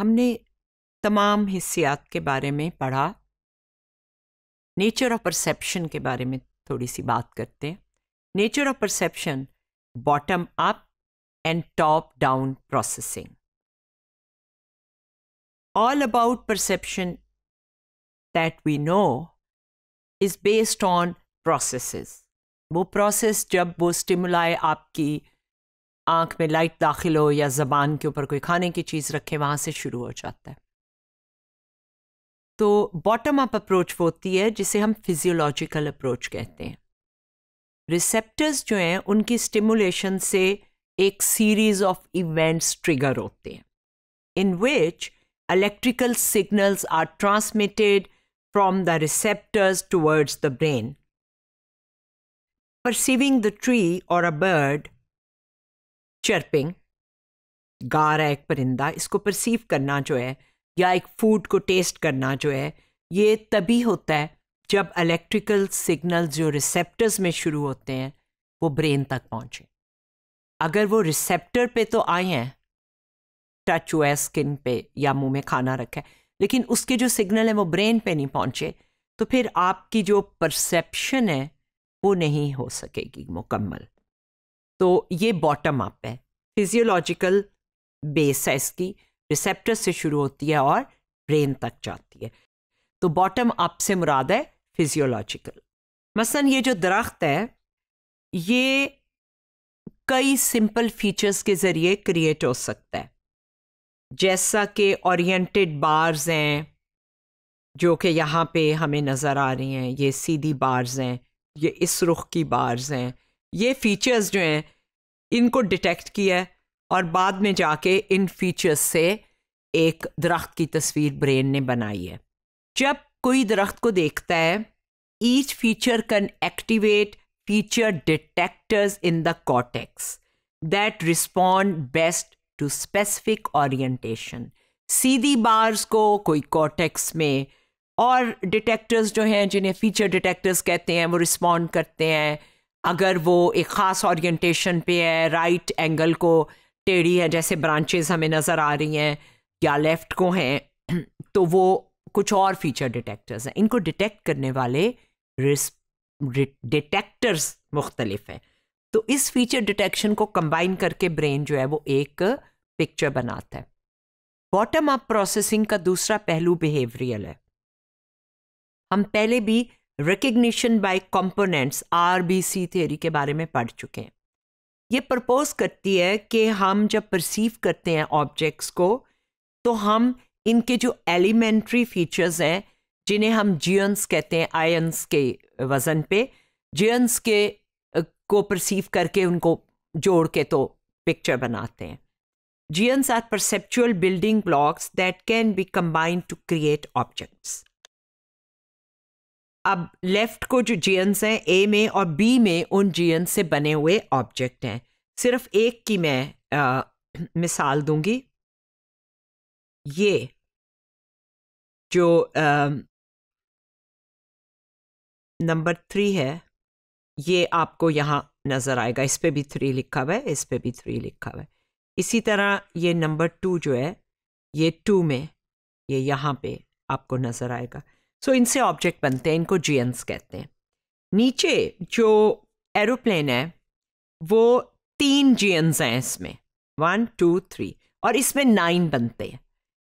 हमने तमाम हिस्सियात के बारे में पढ़ा नेचर ऑफ परसेप्शन के बारे में थोड़ी सी बात करते हैं nature of perception bottom up and top down processing all about perception that we know is based on processes वो प्रोसेस जब वो स्टिमुलाए आपकी आंख में लाइट दाखिल हो या ज़बान के ऊपर कोई खाने की चीज़ रखे वहां से शुरू हो जाता है तो बॉटम अप अप्रोच होती है जिसे हम फिजियोलॉजिकल अप्रोच कहते हैं रिसेप्टर्स जो हैं उनकी स्टिमुलेशन से एक सीरीज ऑफ इवेंट्स ट्रिगर होते हैं in which electrical signals are transmitted from the receptors towards the brain perceiving the tree और अ बर्ड चर्पिंग गा रहा है एक परिंदा इसको परसीव करना जो है या एक फूड को टेस्ट करना जो है ये तभी होता है जब इलेक्ट्रिकल सिग्नल जो रिसेप्टर्स में शुरू होते हैं वो ब्रेन तक पहुँचे अगर वो रिसेप्टर पे तो आए हैं टच हुआ है स्किन पे या मुंह में खाना रखा है लेकिन उसके जो सिग्नल हैं वो ब्रेन पे नहीं पहुँचे तो फिर आपकी जो परसेप्शन है वो नहीं हो सकेगी मुकम्मल तो ये बॉटम अप है फिजियोलॉजिकल बेस है इसकी रिसेप्टर से शुरू होती है और ब्रेन तक जाती है तो बॉटम अप से मुराद है फिजियोलॉजिकल मसलन ये जो दरख्त है ये कई सिंपल फीचर्स के ज़रिए क्रिएट हो सकता है जैसा कि ओरिएंटेड बार्स हैं जो कि यहाँ पे हमें नज़र आ रही हैं ये सीधी बार्स हैं ये इस रुख की बार्स हैं ये फीचर्स जो हैं इनको डिटेक्ट किया है और बाद में जाके इन फीचर्स से एक दरख्त की तस्वीर ब्रेन ने बनाई है जब कोई दरख्त को देखता है each feature can activate feature detectors in the cortex that respond best to specific orientation सीधी बार्स को कोई कॉटेक्स में और डिटेक्टर्स जो हैं जिन्हें फीचर डिटेक्टर्स कहते हैं वो रिस्पॉन्ड करते हैं अगर वो एक ख़ास ऑरिएंटेशन पे है राइट एंगल को टेढ़ी है जैसे ब्रांचेस हमें नज़र आ रही हैं या लेफ़्ट को हैं तो वो कुछ और फीचर डिटेक्टर्स हैं इनको डिटेक्ट करने वाले डिटेक्टर्स मुख्तलिफ हैं तो इस फीचर डिटेक्शन को कंबाइन करके ब्रेन जो है वो एक पिक्चर बनाता है बॉटम अप प्रोसेसिंग का दूसरा पहलू बिहेवियरल है हम पहले भी recognition by components RBC theory के बारे में पढ़ चुके हैं ये प्रपोज करती है कि हम जब परसीव करते हैं ऑब्जेक्ट्स को तो हम इनके जो एलिमेंट्री फीचर्स हैं जिन्हें हम जियंस कहते हैं आयंस के वज़न पे जियंस के को परसीव करके उनको जोड़ के तो पिक्चर बनाते हैं geons are perceptual building blocks that can be combined to create objects अब लेफ्ट को जो जीएंस हैं ए में और बी में उन जीएंस से बने हुए ऑब्जेक्ट हैं सिर्फ एक की मैं आ, मिसाल दूंगी ये जो नंबर थ्री है ये आपको यहाँ नज़र आएगा इस पर भी थ्री लिखा हुआ है इस पर भी थ्री लिखा हुआ है इसी तरह ये नंबर टू जो है ये टू में ये यहाँ पे आपको नज़र आएगा सो इनसे ऑब्जेक्ट बनते हैं इनको जीएंस कहते हैं नीचे जो एरोप्लेन है वो तीन जीएंस हैं इसमें वन टू थ्री और इसमें नाइन बनते हैं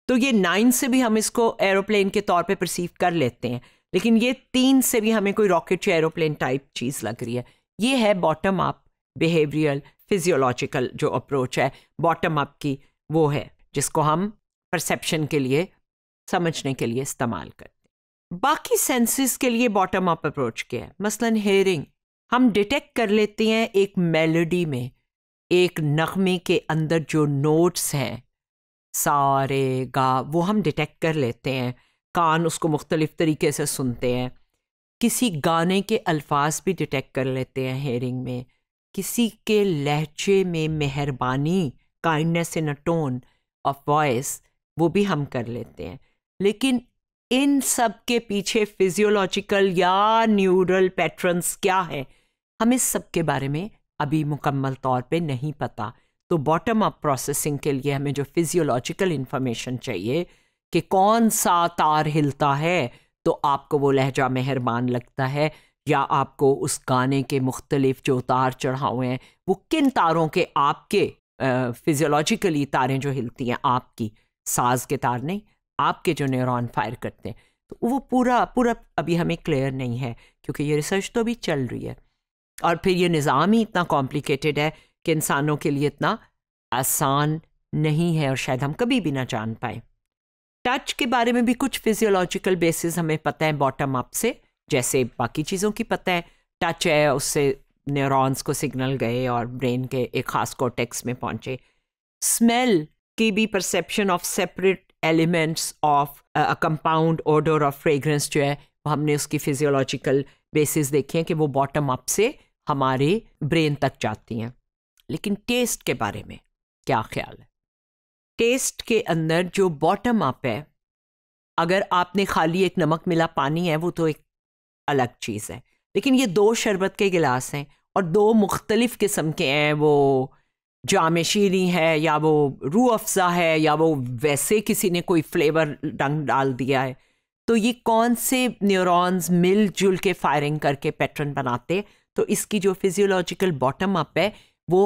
तो ये नाइन से भी हम इसको एरोप्लेन के तौर पे परसीव कर लेते हैं लेकिन ये तीन से भी हमें कोई रॉकेट या एरोप्लेन टाइप चीज़ लग रही है ये है बॉटम अप बिहेवियरल फिजियोलॉजिकल जो अप्रोच है बॉटम अप की वो है जिसको हम परसेप्शन के लिए समझने के लिए इस्तेमाल करें बाकी सेंसेस के लिए बॉटम अप अप्रोच के हैं मसलन हेयरिंग हम डिटेक्ट कर लेते हैं एक मेलोडी में एक नगमे के अंदर जो नोट्स हैं सारे गा वो हम डिटेक्ट कर लेते हैं कान उसको मुख्तलिफ तरीके से सुनते हैं किसी गाने के अल्फाज भी डिटेक्ट कर लेते हैं हेयरिंग में किसी के लहजे में मेहरबानी kindness in a tone of voice वो भी हम कर लेते हैं लेकिन इन सब के पीछे फिजियोलॉजिकल या न्यूरल पैटर्न्स क्या हैं हम इस सब के बारे में अभी मुकम्मल तौर पे नहीं पता तो बॉटम अप प्रोसेसिंग के लिए हमें जो फिजियोलॉजिकल इन्फॉर्मेशन चाहिए कि कौन सा तार हिलता है तो आपको वो लहजा मेहरबान लगता है या आपको उस गाने के मुख्तलिफ जो तार चढ़ाए हैं वो किन तारों के आपके फिज़ियोलॉजिकली तारें जो हिलती हैं आपकी साज के तार नहीं आपके जो न्यूरॉन फायर करते हैं तो वो पूरा पूरा अभी हमें क्लियर नहीं है क्योंकि ये रिसर्च तो अभी चल रही है और फिर ये निज़ाम ही इतना कॉम्प्लिकेटेड है कि इंसानों के लिए इतना आसान नहीं है और शायद हम कभी भी ना जान पाए टच के बारे में भी कुछ फिजियोलॉजिकल बेसिस हमें पता है बॉटम अप से जैसे बाकी चीज़ों की पता है टच है उससे न्यूरॉन्स को सिग्नल गए और ब्रेन के एक खास कोटेक्स में पहुंचे स्मेल की भी perception of separate elements of a compound odour of fragrance जो है हमने उसकी फिजियोलॉजिकल बेसिस देखी हैं कि वो बॉटम अप से हमारे ब्रेन तक जाती हैं लेकिन टेस्ट के बारे में क्या ख्याल है टेस्ट के अंदर जो बॉटम अप है अगर आपने खाली एक नमक मिला पानी है वो तो एक अलग चीज़ है लेकिन ये दो शरबत के गिलास हैं और दो मुख्तलिफ़ किस्म के हैं वो जाम शीरी है या वो रू अफ़ज़ा है या वो वैसे किसी ने कोई फ्लेवर रंग डाल दिया है तो ये कौन से न्यूरॉन्स मिलजुल के फायरिंग करके पैटर्न बनाते तो इसकी जो फिजियोलॉजिकल बॉटम अप है वो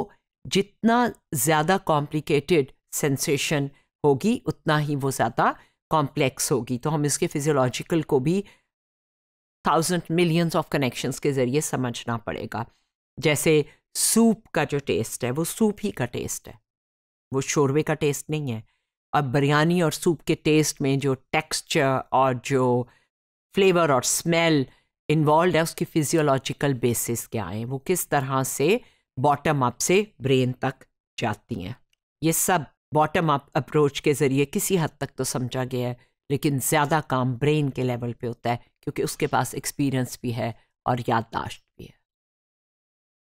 जितना ज़्यादा कॉम्प्लिकेटेड सेंसेशन होगी उतना ही वो ज़्यादा कॉम्प्लेक्स होगी तो हम इसके फिजियोलॉजिकल को भी थाउजेंड मिलियंस ऑफ कनेक्शंस के ज़रिए समझना पड़ेगा जैसे सूप का जो टेस्ट है वो सूप ही का टेस्ट है वो शोरबे का टेस्ट नहीं है अब बिरयानी और सूप के टेस्ट में जो टेक्सचर और जो फ्लेवर और स्मेल इन्वॉल्व है उसकी फिजियोलॉजिकल बेसिस क्या है वो किस तरह से बॉटम अप से ब्रेन तक जाती हैं ये सब बॉटम अप अप्रोच के ज़रिए किसी हद तक तो समझा गया है लेकिन ज़्यादा काम ब्रेन के लेवल पे होता है क्योंकि उसके पास एक्सपीरियंस भी है और याददाश्त भी है